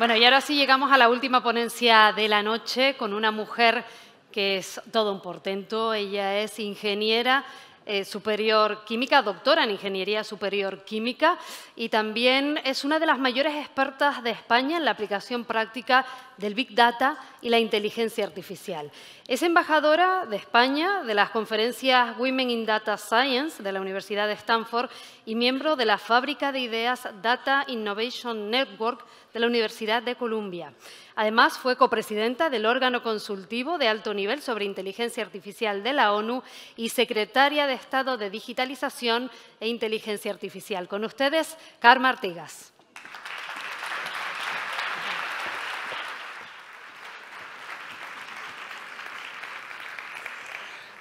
Bueno, y ahora sí llegamos a la última ponencia de la noche con una mujer que es todo un portento. Ella es ingeniera eh, superior química, doctora en ingeniería superior química y también es una de las mayores expertas de España en la aplicación práctica del Big Data y la inteligencia artificial. Es embajadora de España de las conferencias Women in Data Science de la Universidad de Stanford y miembro de la fábrica de ideas Data Innovation Network de la Universidad de Columbia. Además, fue copresidenta del órgano consultivo de alto nivel sobre inteligencia artificial de la ONU y secretaria de Estado de Digitalización e Inteligencia Artificial. Con ustedes, Carmen Artigas.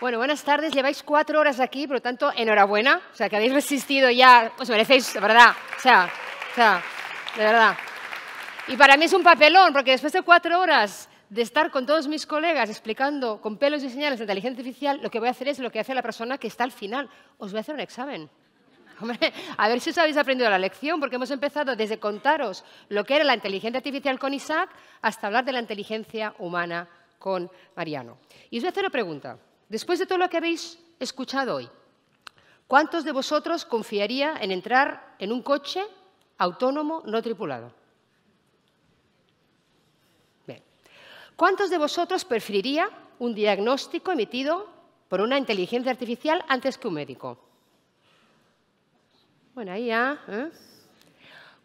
Bueno, buenas tardes. Lleváis cuatro horas aquí, por lo tanto, enhorabuena. O sea, que habéis resistido ya, os pues merecéis, de verdad. O sea, o sea de verdad. Y para mí es un papelón, porque después de cuatro horas de estar con todos mis colegas explicando con pelos y señales de inteligencia artificial, lo que voy a hacer es lo que hace la persona que está al final. Os voy a hacer un examen. a ver si os habéis aprendido la lección, porque hemos empezado desde contaros lo que era la inteligencia artificial con Isaac hasta hablar de la inteligencia humana con Mariano. Y os voy a hacer una pregunta. Después de todo lo que habéis escuchado hoy, ¿cuántos de vosotros confiaría en entrar en un coche autónomo no tripulado? ¿Cuántos de vosotros preferiría un diagnóstico emitido por una inteligencia artificial antes que un médico? Bueno, ahí ya. ¿eh?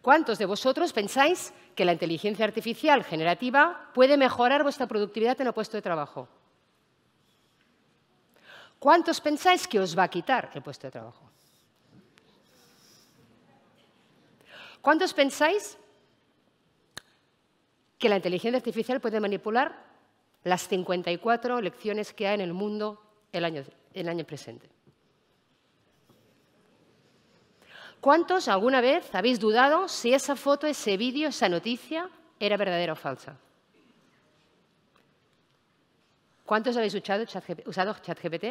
¿Cuántos de vosotros pensáis que la inteligencia artificial generativa puede mejorar vuestra productividad en el puesto de trabajo? ¿Cuántos pensáis que os va a quitar el puesto de trabajo? ¿Cuántos pensáis que la inteligencia artificial puede manipular las 54 lecciones que hay en el mundo el año, el año presente. ¿Cuántos alguna vez habéis dudado si esa foto, ese vídeo, esa noticia era verdadera o falsa? ¿Cuántos habéis usado, usado ChatGPT?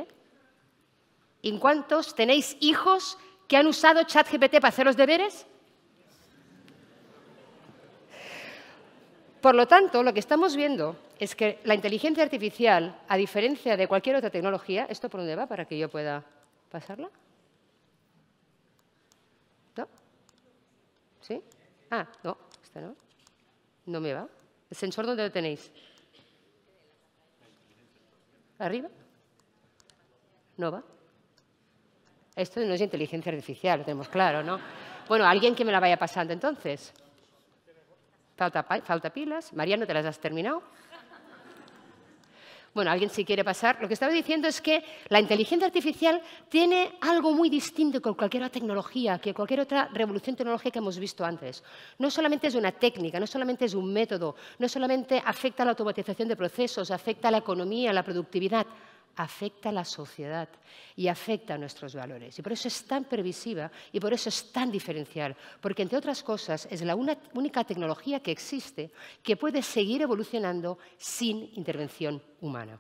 ¿Y cuántos tenéis hijos que han usado ChatGPT para hacer los deberes? Por lo tanto, lo que estamos viendo es que la inteligencia artificial, a diferencia de cualquier otra tecnología, ¿esto por dónde va para que yo pueda pasarla? ¿No? ¿Sí? Ah, no, esta no. No me va. ¿El sensor dónde lo tenéis? ¿Arriba? No va. Esto no es inteligencia artificial, lo tenemos claro, ¿no? Bueno, alguien que me la vaya pasando entonces. Falta, pilas? pilas. Mariano, ¿te las has terminado? Bueno, alguien si quiere pasar. Lo que estaba diciendo es que la inteligencia artificial tiene algo muy distinto con cualquier otra tecnología, que cualquier otra revolución tecnológica que hemos visto antes. No solamente es una técnica, no solamente es un método, no solamente afecta a la automatización de procesos, afecta a la economía, a la productividad, afecta a la sociedad y afecta a nuestros valores. Y por eso es tan pervisiva y por eso es tan diferencial, porque entre otras cosas es la única tecnología que existe que puede seguir evolucionando sin intervención humana.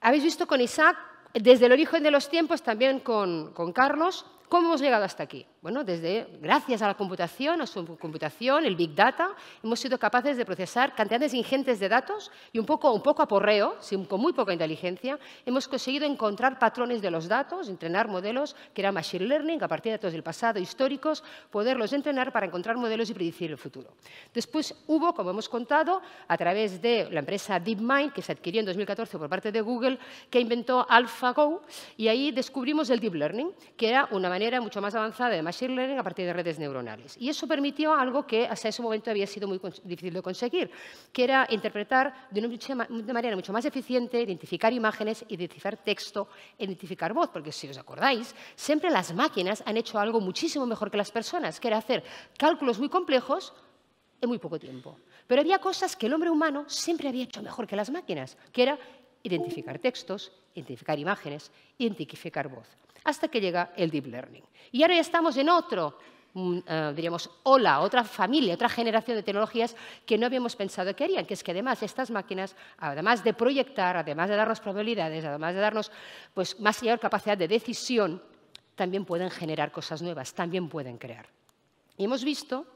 Habéis visto con Isaac, desde el origen de los tiempos, también con Carlos, ¿Cómo hemos llegado hasta aquí? Bueno, desde, gracias a la computación, a su computación, el Big Data, hemos sido capaces de procesar cantidades ingentes de datos y un poco, un poco a porreo, con muy poca inteligencia, hemos conseguido encontrar patrones de los datos, entrenar modelos que eran machine learning, a partir de datos del pasado, históricos, poderlos entrenar para encontrar modelos y predecir el futuro. Después hubo, como hemos contado, a través de la empresa DeepMind, que se adquirió en 2014 por parte de Google, que inventó AlphaGo, y ahí descubrimos el Deep Learning, que era una manera manera mucho más avanzada de Machine Learning a partir de redes neuronales. Y eso permitió algo que hasta ese momento había sido muy difícil de conseguir, que era interpretar de una manera mucho más eficiente, identificar imágenes, identificar texto, identificar voz. Porque si os acordáis, siempre las máquinas han hecho algo muchísimo mejor que las personas, que era hacer cálculos muy complejos en muy poco tiempo. Pero había cosas que el hombre humano siempre había hecho mejor que las máquinas, que era identificar textos, identificar imágenes, identificar voz hasta que llega el deep learning. Y ahora ya estamos en otro, mm, eh, diríamos, ola, otra familia, otra generación de tecnologías que no habíamos pensado que harían, que es que además estas máquinas, además de proyectar, además de darnos probabilidades, además de darnos pues, más mayor capacidad de decisión, también pueden generar cosas nuevas, también pueden crear. Y hemos visto,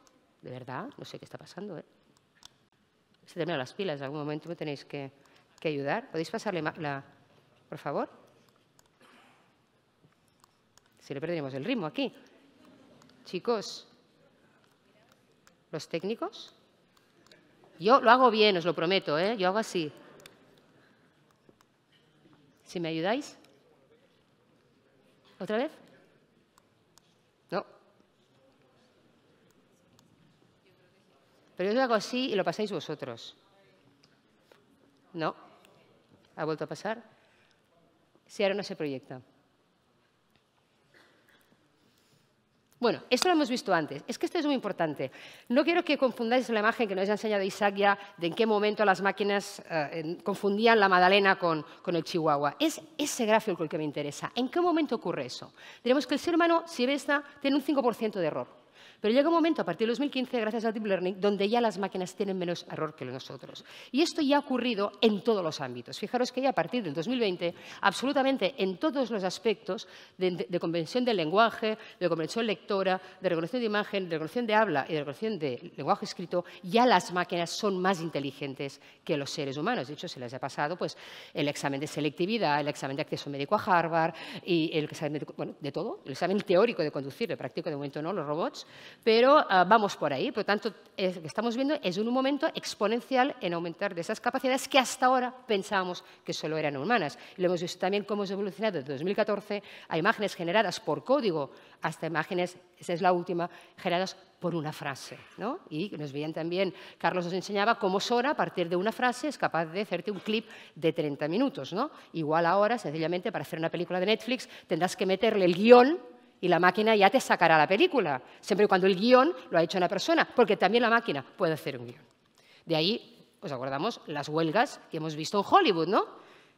de verdad, no sé qué está pasando, ¿eh? se terminan las pilas, en algún momento me tenéis que, que ayudar. ¿Podéis pasarle la, por favor? si le perdemos el ritmo aquí. Chicos, los técnicos. Yo lo hago bien, os lo prometo, ¿eh? yo hago así. ¿Si me ayudáis? ¿Otra vez? No. Pero yo lo hago así y lo pasáis vosotros. No. ¿Ha vuelto a pasar? Si ahora no se proyecta. Bueno, esto lo hemos visto antes. Es que esto es muy importante. No quiero que confundáis la imagen que nos ha enseñado Isaac ya de en qué momento las máquinas eh, confundían la Madalena con, el Chihuahua. Es ese gráfico el que me interesa. ¿En qué momento ocurre eso? Tenemos que el ser humano, si ve esta, tiene un 5% de error. Pero llega un momento, a partir de 2015, gracias al Deep Learning, donde ya las máquinas tienen menos error que nosotros. Y esto ya ha ocurrido en todos los ámbitos. Fijaros que ya a partir del 2020, absolutamente en todos los aspectos de, convención de del lenguaje, de convención lectora, de reconocimiento de imagen, de reconocimiento de habla y de reconocimiento de lenguaje escrito, ya las máquinas son más inteligentes que los seres humanos. De hecho, se les ha pasado pues, el examen de selectividad, el examen de acceso médico a Harvard, y el examen de todo, el examen teórico de conducir, el práctico de momento no, los robots, pero ah, vamos por ahí. Por lo tanto, lo que estamos viendo es un momento exponencial en aumentar de esas capacidades que hasta ahora pensábamos que solo eran humanas. lo hemos visto también cómo hemos evolucionado desde 2014 a imágenes generadas por código hasta imágenes, esa es la última, generadas por una frase. Y nos veían también, Carlos nos enseñaba cómo Sora, a partir de una frase, es capaz de hacerte un clip de 30 minutos. ¿no? Igual ahora, sencillamente, para hacer una película de Netflix, tendrás que meterle el guión y la máquina ya te sacará la película, siempre y cuando el guión lo ha hecho una persona, porque también la máquina puede hacer un guión. De ahí, os acordamos, las huelgas que hemos visto en Hollywood, ¿no?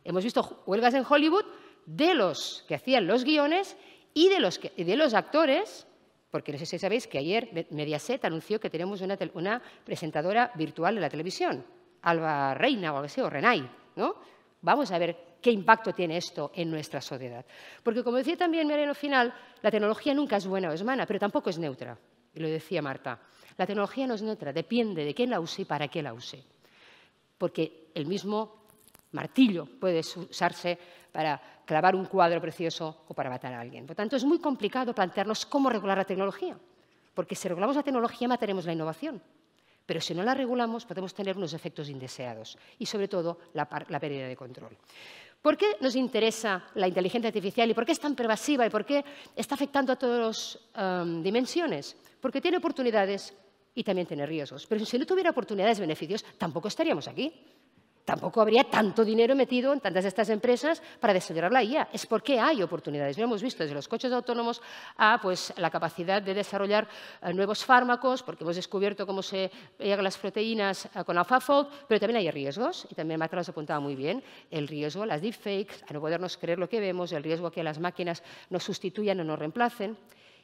Hemos visto huelgas en Hollywood de los que hacían los guiones y de los, de los actores, porque no sé si sabéis que ayer Mediaset anunció que tenemos una, presentadora virtual en la televisión, Alba Reina o algo así, o Renay, ¿no? Vamos a ver ¿Qué impacto tiene esto en nuestra sociedad? Porque, como decía también Mariano Final, la tecnología nunca es buena o es mala, pero tampoco es neutra. Y lo decía Marta. La tecnología no es neutra, depende de quién la use y para qué la use. Porque el mismo martillo puede usarse para clavar un cuadro precioso o para matar a alguien. Por tanto, es muy complicado plantearnos cómo regular la tecnología, porque si regulamos la tecnología mataremos la innovación, pero si no la regulamos podemos tener unos efectos indeseados y sobre todo la pérdida de control. ¿Por qué nos interesa la inteligencia artificial y por qué es tan pervasiva y por qué está afectando a todas las um, dimensiones? Porque tiene oportunidades y también tiene riesgos. Pero si no tuviera oportunidades y beneficios, tampoco estaríamos aquí tampoco habría tanto dinero metido en tantas de estas empresas para desarrollar la IA. Es porque hay oportunidades. Lo hemos visto desde los coches autónomos a pues, la capacidad de desarrollar eh, nuevos fármacos, porque hemos descubierto cómo se llegan las proteínas eh, con AlphaFold, pero también hay riesgos, y también Matra los apuntaba muy bien, el riesgo a las deepfakes, a no podernos creer lo que vemos, el riesgo a que las máquinas nos sustituyan o nos reemplacen.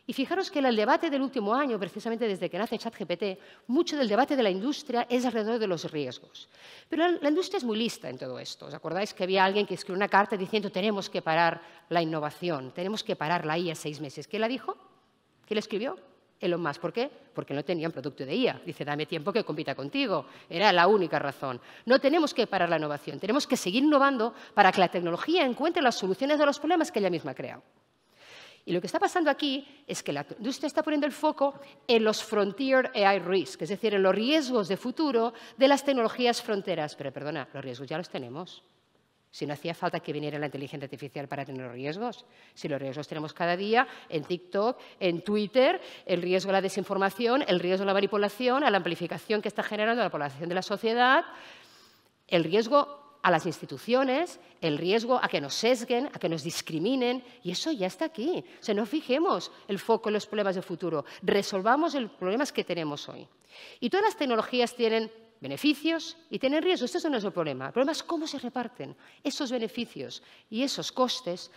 Y fijaros que en el debate del último año, precisamente desde que nace ChatGPT, mucho del debate de la industria es alrededor de los riesgos. Pero la industria es muy lista en todo esto. ¿Os acordáis que había alguien que escribió una carta diciendo tenemos que parar la innovación, tenemos que parar la IA seis meses? ¿Quién la dijo? ¿Quién la escribió? Elon Musk. ¿Por qué? Porque no tenían producto de IA. Dice, dame tiempo que compita contigo. Era la única razón. No tenemos que parar la innovación, tenemos que seguir innovando para que la tecnología encuentre las soluciones a los problemas que ella misma ha creado. Y lo que está pasando aquí es que la industria está poniendo el foco en los frontier AI risk, es decir, en los riesgos de futuro de las tecnologías fronteras. Pero perdona, los riesgos ya los tenemos. Si no hacía falta que viniera la inteligencia artificial para tener los riesgos. Si los riesgos tenemos cada día en TikTok, en Twitter, el riesgo de la desinformación, el riesgo de la manipulación, a la amplificación que está generando la población de la sociedad, el riesgo a las instituciones el riesgo a que nos sesguen, a que nos discriminen, y eso ya está aquí. O sea, no fijemos el foco en los problemas del futuro, resolvamos los problemas que tenemos hoy. Y todas las tecnologías tienen beneficios y tienen riesgos. Esto no es el problema. El problema es cómo se reparten esos beneficios y esos costes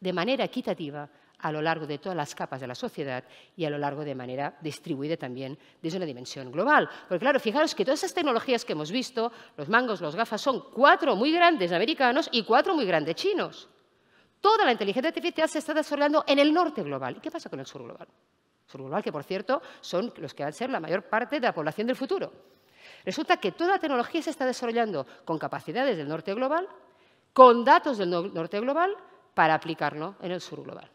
de manera equitativa a lo largo de todas las capas de la sociedad y a lo largo de manera distribuida también desde una dimensión global. Porque claro, fijaros que todas esas tecnologías que hemos visto, los mangos, los gafas, son cuatro muy grandes americanos y cuatro muy grandes chinos. Toda la inteligencia artificial se está desarrollando en el norte global. ¿Y qué pasa con el sur global? El sur global, que por cierto son los que van a ser la mayor parte de la población del futuro. Resulta que toda la tecnología se está desarrollando con capacidades del norte global, con datos del norte global, para aplicarlo en el sur global.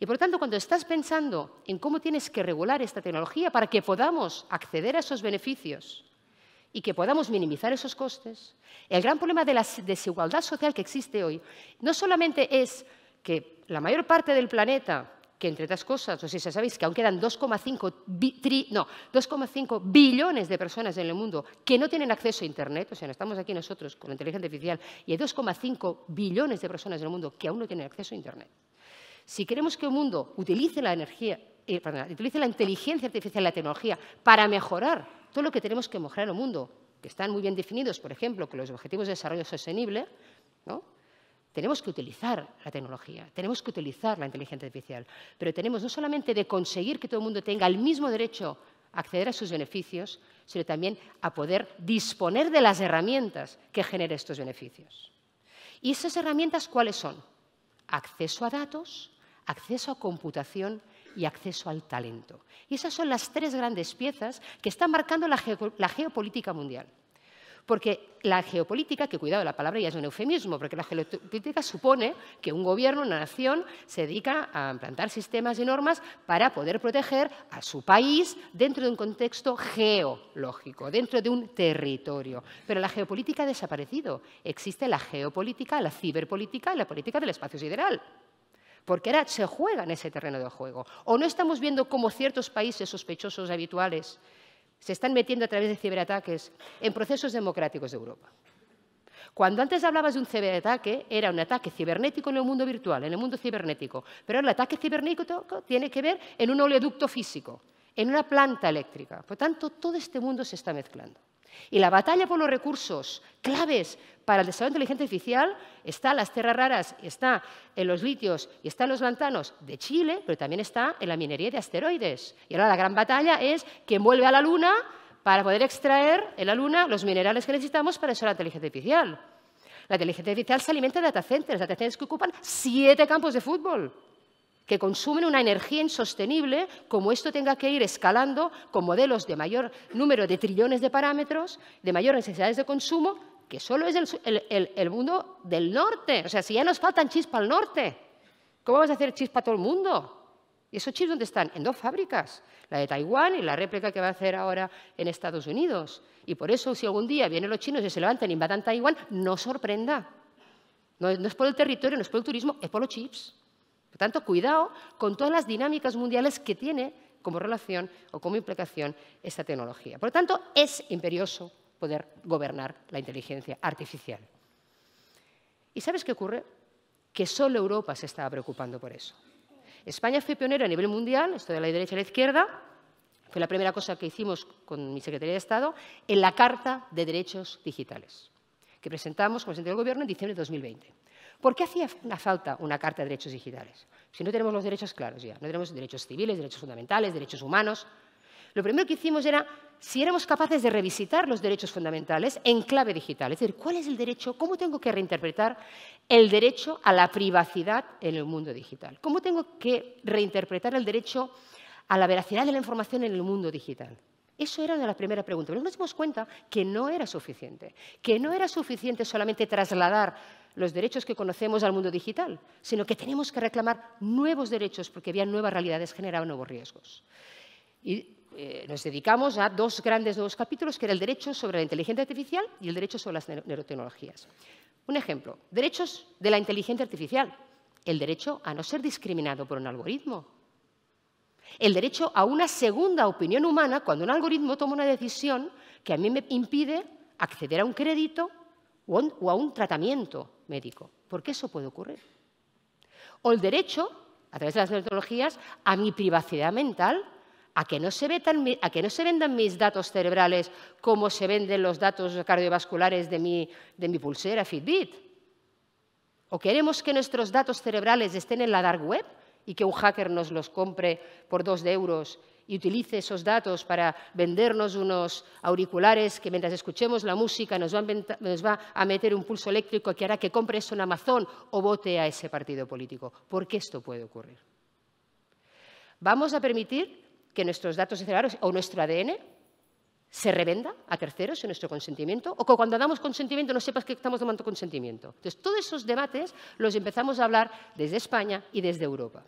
Y por tanto, cuando estás pensando en cómo tienes que regular esta tecnología para que podamos acceder a esos beneficios y que podamos minimizar esos costes, el gran problema de la desigualdad social que existe hoy no solamente es que la mayor parte del planeta, que entre otras cosas, o sé si sabéis que aún quedan 2,5 no, 2,5 billones de personas en el mundo que no tienen acceso a Internet, o sea, no estamos aquí nosotros con la inteligencia artificial, y hay 2,5 billones de personas en el mundo que aún no tienen acceso a Internet. Si queremos que el mundo utilice la eh, utilice la inteligencia artificial, la tecnología, para mejorar todo lo que tenemos que mejorar en el mundo, que están muy bien definidos, por ejemplo, que los objetivos de desarrollo sostenible, ¿no? tenemos que utilizar la tecnología, tenemos que utilizar la inteligencia artificial, pero tenemos no solamente de conseguir que todo el mundo tenga el mismo derecho a acceder a sus beneficios, sino también a poder disponer de las herramientas que generen estos beneficios. ¿Y esas herramientas cuáles son? Acceso a datos acceso a computación y acceso al talento. Y esas son las tres grandes piezas que están marcando la, geopolítica mundial. Porque la geopolítica, que cuidado, la palabra ya es un eufemismo, porque la geopolítica supone que un gobierno, una nación, se dedica a implantar sistemas y normas para poder proteger a su país dentro de un contexto geológico, dentro de un territorio. Pero la geopolítica ha desaparecido. Existe la geopolítica, la ciberpolítica y la política del espacio sideral porque ahora se juega en ese terreno de juego. O no estamos viendo cómo ciertos países sospechosos habituales se están metiendo a través de ciberataques en procesos democráticos de Europa. Cuando antes hablabas de un ciberataque, era un ataque cibernético en el mundo virtual, en el mundo cibernético, pero el ataque cibernético tiene que ver en un oleoducto físico, en una planta eléctrica. Por tanto, todo este mundo se está mezclando. Y la batalla por los recursos claves para el desarrollo de inteligencia artificial está en las tierras raras, está en los litios y está en los lantanos de Chile, pero también está en la minería de asteroides. Y ahora la gran batalla es que vuelve a la Luna para poder extraer en la Luna los minerales que necesitamos para desarrollar la inteligencia artificial. La inteligencia artificial se alimenta de data centers, data centers que ocupan siete campos de fútbol que consumen una energía insostenible, como esto tenga que ir escalando con modelos de mayor número de trillones de parámetros, de mayores necesidades de consumo, que solo es el, mundo del norte. O sea, si ya nos faltan para al norte, ¿cómo vamos a hacer chispa a todo el mundo? ¿Y esos chips dónde están? En dos fábricas, la de Taiwán y la réplica que va a hacer ahora en Estados Unidos. Y por eso, si algún día vienen los chinos y se levantan y invadan Taiwán, no sorprenda. no es por el territorio, no es por el turismo, es por los chips. Por tanto, cuidado con todas las dinámicas mundiales que tiene como relación o como implicación esta tecnología. Por lo tanto, es imperioso poder gobernar la inteligencia artificial. ¿Y sabes qué ocurre? Que solo Europa se estaba preocupando por eso. España fue pionera a nivel mundial, esto de la derecha y la izquierda, fue la primera cosa que hicimos con mi Secretaría de Estado, en la Carta de Derechos Digitales, que presentamos como presidente del Gobierno en diciembre de 2020. ¿Por qué hacía falta una Carta de Derechos Digitales? Si no tenemos los derechos claros ya, no tenemos derechos civiles, derechos fundamentales, derechos humanos. Lo primero que hicimos era si éramos capaces de revisitar los derechos fundamentales en clave digital, es decir, cuál es el derecho, cómo tengo que reinterpretar el derecho a la privacidad en el mundo digital, cómo tengo que reinterpretar el derecho a la veracidad de la información en el mundo digital. Eso era una de las primeras preguntas, pero nos dimos cuenta que no era suficiente, que no era suficiente solamente trasladar los derechos que conocemos al mundo digital, sino que tenemos que reclamar nuevos derechos porque había nuevas realidades, generando nuevos riesgos. Y eh, nos dedicamos a dos grandes nuevos capítulos, que era el derecho sobre la inteligencia artificial y el derecho sobre las neurotecnologías. Un ejemplo, derechos de la inteligencia artificial. El derecho a no ser discriminado por un algoritmo. El derecho a una segunda opinión humana cuando un algoritmo toma una decisión que a mí me impide acceder a un crédito o a un tratamiento médico, porque eso puede ocurrir. O el derecho, a través de las neurologías, a mi privacidad mental, a que, no se a que no se vendan mis datos cerebrales como se venden los datos cardiovasculares de mi, de mi pulsera Fitbit. ¿O queremos que nuestros datos cerebrales estén en la dark web y que un hacker nos los compre por dos de euros y utilice esos datos para vendernos unos auriculares que mientras escuchemos la música nos va a, meter un pulso eléctrico que hará que compre eso en Amazon o vote a ese partido político. ¿Por qué esto puede ocurrir? ¿Vamos a permitir que nuestros datos celulares o nuestro ADN se revenda a terceros sin nuestro consentimiento o que cuando damos consentimiento no sepas que estamos dando consentimiento. Entonces, todos esos debates los empezamos a hablar desde España y desde Europa.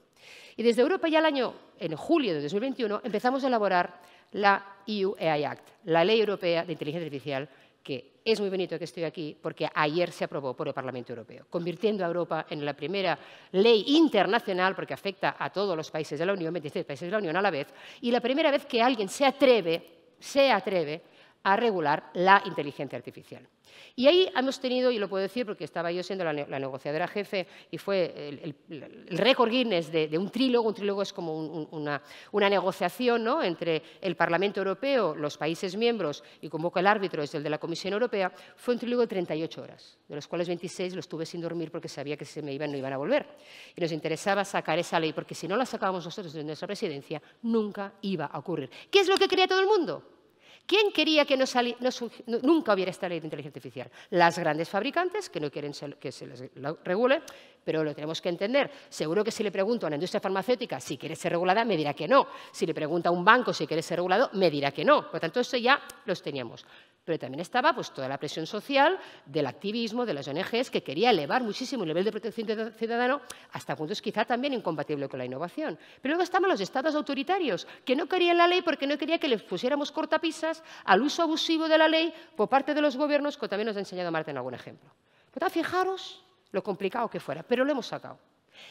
Y desde Europa ya el año, en julio de 2021, empezamos a elaborar la EU AI Act, la Ley Europea de Inteligencia Artificial, que es muy bonito que estoy aquí porque ayer se aprobó por el Parlamento Europeo, convirtiendo a Europa en la primera ley internacional, porque afecta a todos los países de la Unión, 26 países de la Unión a la vez, y la primera vez que alguien se atreve se atreve a regular la inteligencia artificial. Y ahí hemos tenido, y lo puedo decir porque estaba yo siendo la, negociadora jefe y fue el, récord Guinness de, un trílogo, un trílogo es como una, negociación ¿no? entre el Parlamento Europeo, los países miembros y como el árbitro es el de la Comisión Europea, fue un trílogo de 38 horas, de los cuales 26 los tuve sin dormir porque sabía que se me iban, no iban a volver. Y nos interesaba sacar esa ley porque si no la sacábamos nosotros desde nuestra presidencia, nunca iba a ocurrir. ¿Qué es lo que quería todo el mundo? ¿Quién quería que nunca hubiera esta ley de inteligencia artificial? Las grandes fabricantes, que no quieren que se les regule, pero lo tenemos que entender. Seguro que si le pregunto a una industria farmacéutica si quiere ser regulada, me dirá que no. Si le pregunto a un banco si quiere ser regulado, me dirá que no. Por tanto, eso ya los teníamos pero también estaba pues, toda la presión social del activismo, de las ONGs, que quería elevar muchísimo el nivel de protección ciudadano hasta puntos quizá también incompatible con la innovación. Pero luego estaban los estados autoritarios, que no querían la ley porque no quería que les pusiéramos cortapisas al uso abusivo de la ley por parte de los gobiernos, que también nos ha enseñado Marta en algún ejemplo. fijaros lo complicado que fuera, pero lo hemos sacado.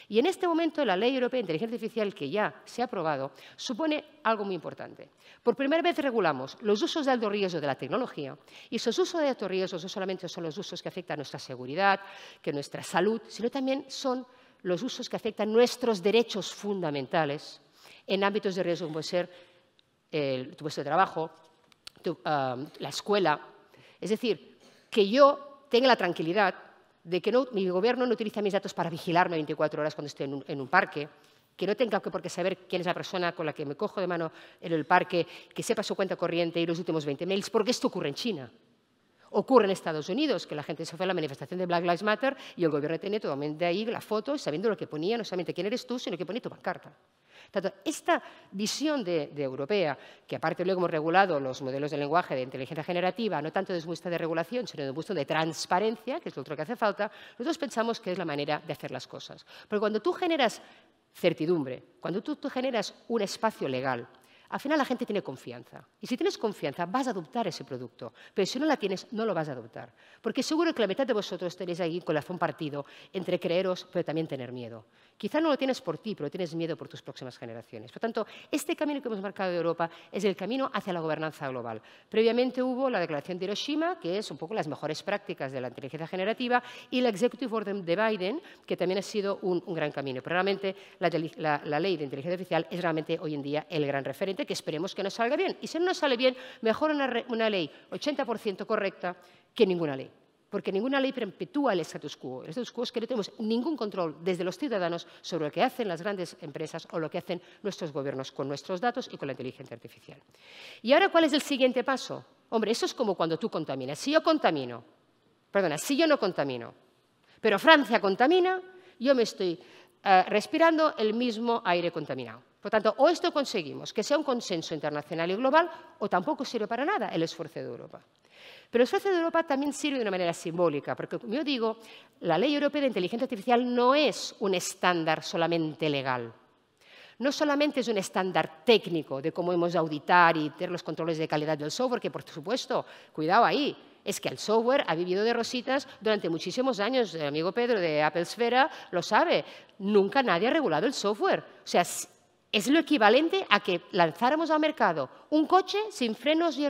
Y en este momento la Ley Europea de Inteligencia Artificial, que ya se ha aprobado, supone algo muy importante. Por primera vez regulamos los usos de alto riesgo de la tecnología y esos usos de alto riesgo no solamente son los usos que afectan nuestra seguridad, que nuestra salud, sino también son los usos que afectan nuestros derechos fundamentales en ámbitos de riesgo como puede ser tu puesto de trabajo, ah, la escuela. Es decir, que yo tenga la tranquilidad de que mi gobierno no utiliza mis datos para vigilarme 24 horas cuando estoy en un, parque, que no tenga que por qué saber quién es la persona con la que me cojo de mano en el parque, que sepa su cuenta corriente y los últimos 20 mails, porque esto ocurre en China. Ocurre en Estados Unidos, que la gente se fue a la manifestación de Black Lives Matter y el gobierno tiene totalmente ahí la foto, sabiendo lo que ponía, no solamente quién eres tú, sino que ponía tu pancarta. Esta visión de, europea, que aparte luego hemos regulado los modelos de lenguaje de inteligencia generativa, no tanto desde de regulación, sino desde un de transparencia, que es lo otro que hace falta, nosotros pensamos que es la manera de hacer las cosas. Porque cuando tú generas certidumbre, cuando tú generas un espacio legal, al final la gente tiene confianza. Y si tienes confianza, vas a adoptar ese producto. Pero si no la tienes, no lo vas a adoptar. Porque seguro que la mitad de vosotros tenéis ahí con corazón partido entre creeros, pero también tener miedo. Quizá no lo tienes por ti, pero tienes miedo por tus próximas generaciones. Por tanto, este camino que hemos marcado de Europa es el camino hacia la gobernanza global. Previamente hubo la Declaración de Hiroshima, que es un poco las mejores prácticas de la inteligencia generativa, y la Executive Order de Biden, que también ha sido un, gran camino. Pero realmente la, la ley de inteligencia artificial es realmente hoy en día el gran referente que esperemos que nos salga bien. Y si no nos sale bien, mejor una, ley 80% correcta que ninguna ley. Porque ninguna ley perpetúa el status quo. El status quo es que no tenemos ningún control desde los ciudadanos sobre lo que hacen las grandes empresas o lo que hacen nuestros gobiernos con nuestros datos y con la inteligencia artificial. ¿Y ahora cuál es el siguiente paso? Hombre, eso es como cuando tú contaminas. Si yo contamino, perdona, si yo no contamino, pero Francia contamina, yo me estoy eh, respirando el mismo aire contaminado. Por tanto, o esto conseguimos, que sea un consenso internacional y global, o tampoco sirve para nada el esfuerzo de Europa. Pero el esfuerzo de Europa también sirve de una manera simbólica, porque como yo digo, la ley europea de inteligencia artificial no es un estándar solamente legal. No solamente es un estándar técnico de cómo hemos de auditar y tener los controles de calidad del software, que por supuesto, cuidado ahí, es que el software ha vivido de rositas durante muchísimos años. El amigo Pedro de Apple Sfera lo sabe. Nunca nadie ha regulado el software. O sea, es lo equivalente a que lanzáramos al mercado un coche sin frenos y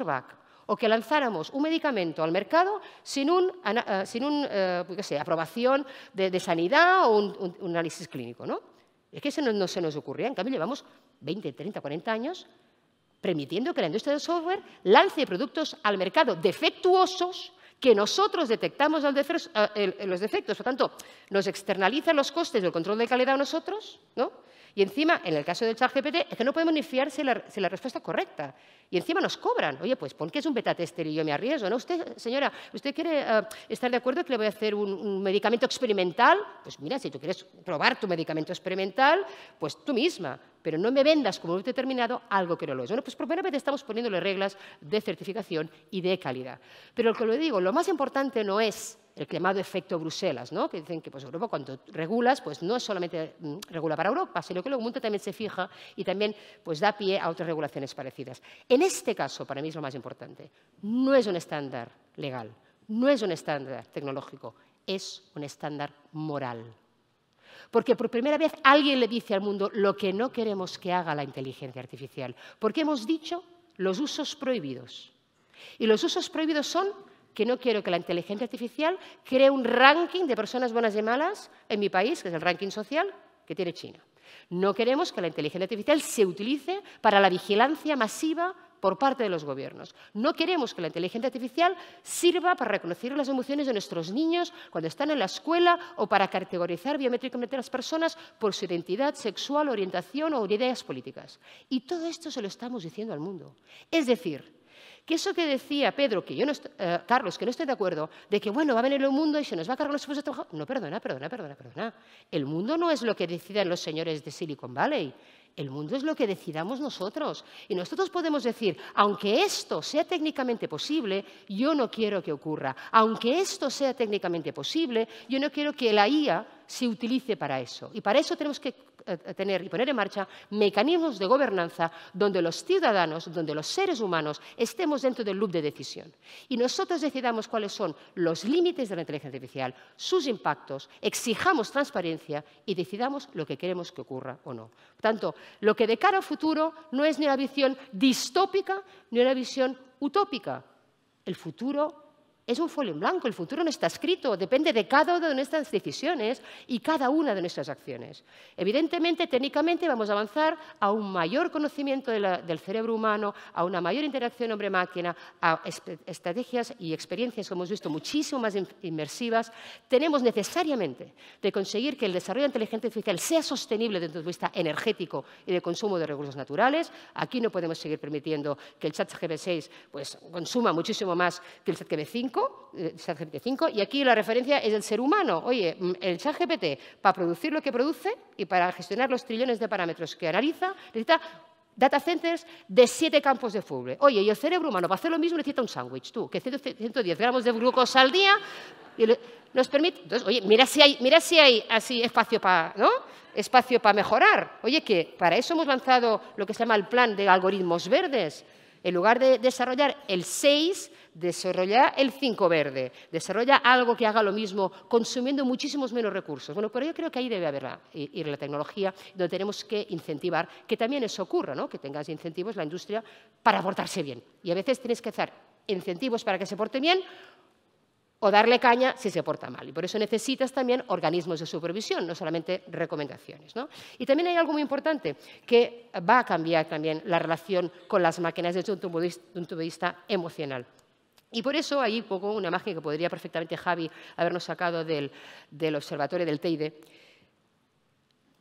o que lanzáramos un medicamento al mercado sin una eh, eh, aprobación de, sanidad o un, análisis clínico. ¿no? Es que eso no, se nos ocurría. En cambio, llevamos 20, 30, 40 años permitiendo que la industria del software lance productos al mercado defectuosos que nosotros detectamos eh, los defectos, por tanto, nos externalizan los costes del control de calidad a nosotros, ¿no? Y encima, en el caso del chat GPT, es que no podemos ni fiar si la, respuesta es correcta. Y encima nos cobran. Oye, pues pon que es un beta tester y yo me arriesgo. ¿no? Usted, señora, ¿usted quiere eh, estar de acuerdo que le voy a hacer un, medicamento experimental? Pues mira, si tú quieres probar tu medicamento experimental, pues tú misma. Pero no me vendas como un determinado algo que no lo es. Bueno, pues por estamos poniéndole reglas de certificación y de calidad. Pero lo que lo digo, lo más importante no es el llamado efecto Bruselas, ¿no? que dicen que pues, Europa cuando regulas, pues no solamente mm, regula para Europa, sino que el mundo también se fija y también pues, da pie a otras regulaciones parecidas. En este caso, para mí es lo más importante, no es un estándar legal, no es un estándar tecnológico, es un estándar moral. Porque por primera vez alguien le dice al mundo lo que no queremos que haga la inteligencia artificial, porque hemos dicho los usos prohibidos. Y los usos prohibidos son que no quiero que la inteligencia artificial cree un ranking de personas buenas y malas en mi país, que es el ranking social que tiene China. No queremos que la inteligencia artificial se utilice para la vigilancia masiva por parte de los gobiernos. No queremos que la inteligencia artificial sirva para reconocer las emociones de nuestros niños cuando están en la escuela o para categorizar biométricamente a las personas por su identidad sexual, orientación o ideas políticas. Y todo esto se lo estamos diciendo al mundo. Es decir, que eso que decía Pedro, que yo no eh, Carlos, que no estoy de acuerdo, de que bueno, va a venir el mundo y se nos va a cargar los puestos de trabajo. No, perdona, perdona, perdona, perdona. El mundo no es lo que decidan los señores de Silicon Valley. El mundo es lo que decidamos nosotros. Y nosotros podemos decir, aunque esto sea técnicamente posible, yo no quiero que ocurra. Aunque esto sea técnicamente posible, yo no quiero que la IA se utilice para eso. Y para eso tenemos que eh, tener y poner en marcha mecanismos de gobernanza donde los ciudadanos, donde los seres humanos estemos dentro del loop de decisión. Y nosotros decidamos cuáles son los límites de la inteligencia artificial, sus impactos, exijamos transparencia y decidamos lo que queremos que ocurra o no. Por tanto, lo que de cara al futuro no es ni una visión distópica ni una visión utópica. El futuro es un folio en blanco, el futuro no está escrito, depende de cada una de nuestras decisiones y cada una de nuestras acciones. Evidentemente, técnicamente vamos a avanzar a un mayor conocimiento del cerebro humano, a una mayor interacción hombre-máquina, a estrategias y experiencias como hemos visto muchísimo más inmersivas. Tenemos necesariamente de conseguir que el desarrollo de inteligencia artificial sea sostenible desde el punto de vista energético y de consumo de recursos naturales. Aquí no podemos seguir permitiendo que el chat GB6 pues, consuma muchísimo más que el chat GB5 5, eh, y aquí la referencia es el ser humano. Oye, mm, el ChatGPT, para producir lo que produce y para gestionar los trillones de parámetros que analiza, necesita data centers de siete campos de fútbol. Oye, y el cerebro humano para hacer lo mismo necesita un sándwich, tú, que 110 gramos de glucosa al día nos permite... Entonces, oye, mira si hay, mira si hay así espacio para... espacio para mejorar. Oye, que para eso hemos lanzado lo que se llama el plan de algoritmos verdes. En lugar de desarrollar el 6, desarrollar el 5 verde, desarrolla algo que haga lo mismo consumiendo muchísimos menos recursos. Bueno, pero yo creo que ahí debe haber la, ir la tecnología, donde tenemos que incentivar que también eso ocurra, ¿no? que tengas incentivos la industria para portarse bien. Y a veces tienes que hacer incentivos para que se porte bien o darle caña si se porta mal. Y por eso necesitas también organismos de supervisión, no solamente recomendaciones. Y también hay algo muy importante que va a cambiar también la relación con las máquinas desde un punto de vista emocional. Y por eso hay poco una imagen que podría perfectamente Javi habernos sacado del, del observatorio del Teide.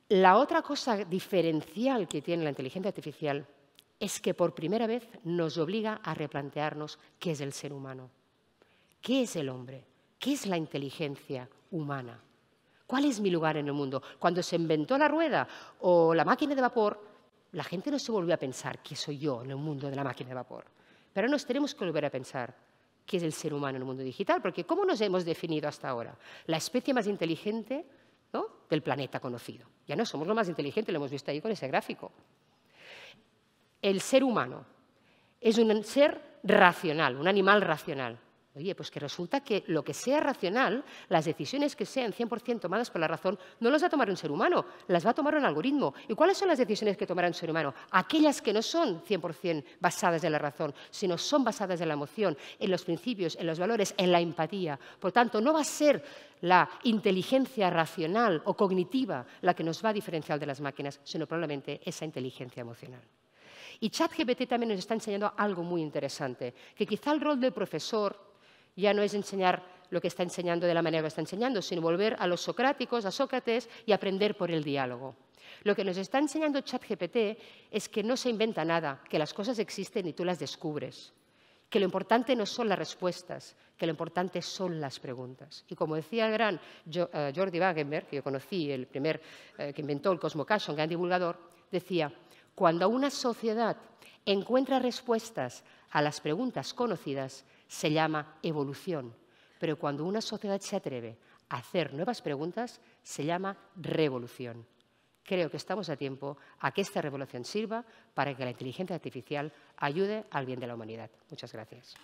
La otra cosa diferencial que tiene la inteligencia artificial es que por primera vez nos obliga a replantearnos qué es el ser humano, qué es el hombre, qué es la inteligencia humana, cuál es mi lugar en el mundo. Cuando se inventó la rueda o la máquina de vapor, la gente no se volvió a pensar qué soy yo en el mundo de la máquina de vapor. Pero nos tenemos que volver a pensar que es el ser humano en el mundo digital, porque ¿cómo nos hemos definido hasta ahora? La especie más inteligente del planeta conocido. Ya no somos lo más inteligente, lo hemos visto ahí con ese gráfico. El ser humano es un ser racional, un animal racional. Oye, pues que resulta que lo que sea racional, las decisiones que sean 100% tomadas por la razón, no las va a tomar un ser humano, las va a tomar un algoritmo. ¿Y cuáles son las decisiones que tomará un ser humano? Aquellas que no son 100% basadas en la razón, sino son basadas en la emoción, en los principios, en los valores, en la empatía. Por tanto, no va a ser la inteligencia racional o cognitiva la que nos va a diferenciar de las máquinas, sino probablemente esa inteligencia emocional. Y ChatGPT también nos está enseñando algo muy interesante, que quizá el rol del profesor ya no es enseñar lo que está enseñando de la manera que está enseñando, sino volver a los socráticos, a Sócrates y aprender por el diálogo. Lo que nos está enseñando ChatGPT es que no se inventa nada, que las cosas existen y tú las descubres, que lo importante no son las respuestas, que lo importante son las preguntas. Y como decía el gran eh, Jordi Wagenberg, que yo conocí, el primer eh, que inventó el Cosmocash, un gran divulgador, decía, cuando una sociedad encuentra respuestas a las preguntas conocidas, se llama evolución. Pero cuando una sociedad se atreve a hacer nuevas preguntas, se llama revolución. Creo que estamos a tiempo a que esta revolución sirva para que la inteligencia artificial ayude al bien de la humanidad. Muchas gracias.